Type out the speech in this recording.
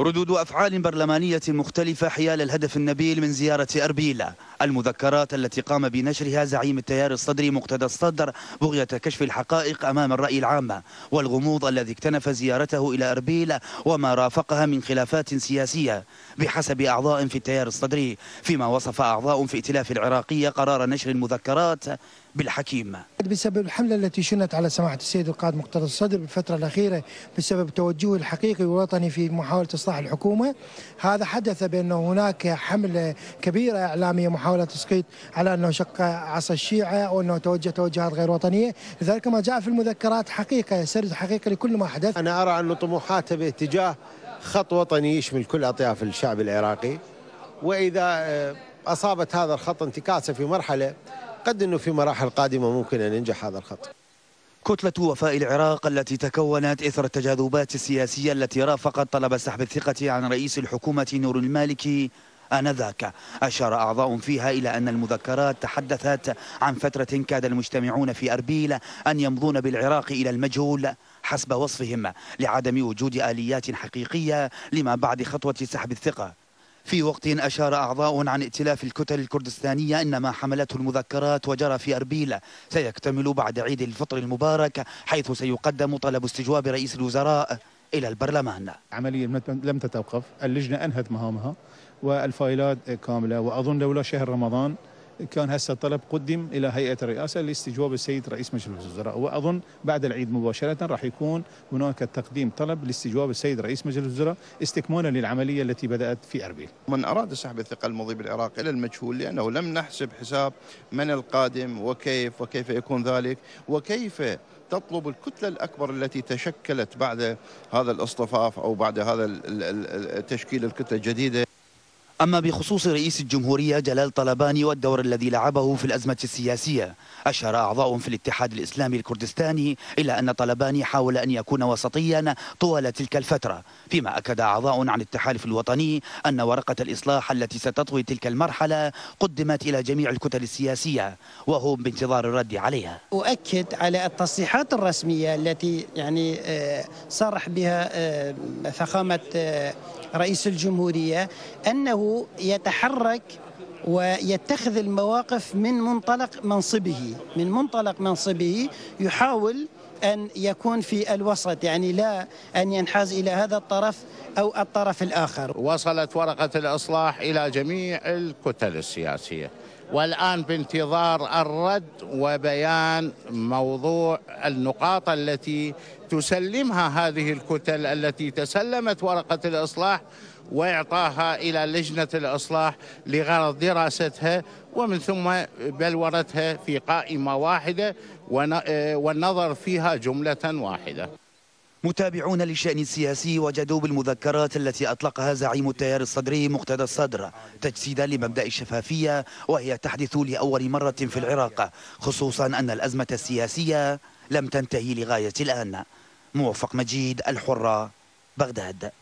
ردود أفعال برلمانية مختلفة حيال الهدف النبيل من زيارة أربيلا المذكرات التي قام بنشرها زعيم التيار الصدري مقتدى الصدر بغية كشف الحقائق أمام الرأي العام والغموض الذي اكتنف زيارته إلى أربيل وما رافقها من خلافات سياسية بحسب أعضاء في التيار الصدري فيما وصف أعضاء في ائتلاف العراقية قرار نشر المذكرات بالحكيم بسبب الحملة التي شنت على سماحة السيد القائد مقتدى الصدر بالفترة الأخيرة بسبب توجهه الحقيقي والوطني في محاولة إصلاح الحكومة هذا حدث بأن هناك حملة كبيرة إعلامية محاولة محاولة تسقيط على أنه شق عصا الشيعة أو أنه توجه توجهات غير وطنية لذلك ما جاء في المذكرات حقيقة سرد حقيقي لكل ما حدث أنا أرى أن طموحاته باتجاه خط وطني يشمل كل أطياف الشعب العراقي وإذا آه، أصابت هذا الخط انتكاسة في مرحلة قد أنه في مراحل قادمة ممكن أن ينجح هذا الخط كتلة وفاء العراق التي تكونت إثر التجاذبات السياسية التي رافقت طلب سحب الثقة عن رئيس الحكومة نور المالكي آنذاك أشار أعضاء فيها إلى أن المذكرات تحدثت عن فترة كاد المجتمعون في أربيل أن يمضون بالعراق إلى المجهول حسب وصفهم لعدم وجود آليات حقيقية لما بعد خطوة سحب الثقة في وقت أشار أعضاء عن ائتلاف الكتل الكردستانية إن ما حملته المذكرات وجرى في أربيل سيكتمل بعد عيد الفطر المبارك حيث سيقدم طلب استجواب رئيس الوزراء إلى البرلمان نعم. عملية لم تتوقف اللجنة أنهت مهامها والفايلات كاملة وأظن لولا شهر رمضان كان هسه طلب قدم الى هيئه الرئاسه لاستجواب السيد رئيس مجلس الوزراء واظن بعد العيد مباشره راح يكون هناك تقديم طلب لاستجواب السيد رئيس مجلس الوزراء استكمالا للعمليه التي بدات في اربيل. من اراد سحب الثقه المضي بالعراق الى المجهول لانه لم نحسب حساب من القادم وكيف وكيف يكون ذلك وكيف تطلب الكتلة الأكبر التي تشكلت بعد هذا الاصطفاف أو بعد هذا تشكيل الكتلة الجديدة أما بخصوص رئيس الجمهورية جلال طلباني والدور الذي لعبه في الأزمة السياسية أشار أعضاء في الاتحاد الإسلامي الكردستاني إلى أن طلباني حاول أن يكون وسطيا طوال تلك الفترة فيما أكد أعضاء عن التحالف الوطني أن ورقة الإصلاح التي ستطوي تلك المرحلة قدمت إلى جميع الكتل السياسية وهم بانتظار الرد عليها أؤكد على التصريحات الرسمية التي يعني آه، صرح بها آه، فخامة آه، رئيس الجمهورية أنه يتحرك ويتخذ المواقف من منطلق منصبه من منطلق منصبه يحاول أن يكون في الوسط يعني لا أن ينحاز إلى هذا الطرف أو الطرف الآخر وصلت ورقة الإصلاح إلى جميع الكتل السياسية والآن بانتظار الرد وبيان موضوع النقاط التي تسلمها هذه الكتل التي تسلمت ورقة الإصلاح وإعطاها إلى لجنة الإصلاح لغرض دراستها ومن ثم بلورتها في قائمة واحدة آه، والنظر فيها جملة واحدة متابعون للشأن السياسي وجدوا بالمذكرات التي أطلقها زعيم التيار الصدري مقتدى الصدر تجسيدا لمبدأ الشفافية وهي تحدث لأول مرة في العراق خصوصا أن الأزمة السياسية لم تنتهي لغاية الآن موفق مجيد الحرة بغداد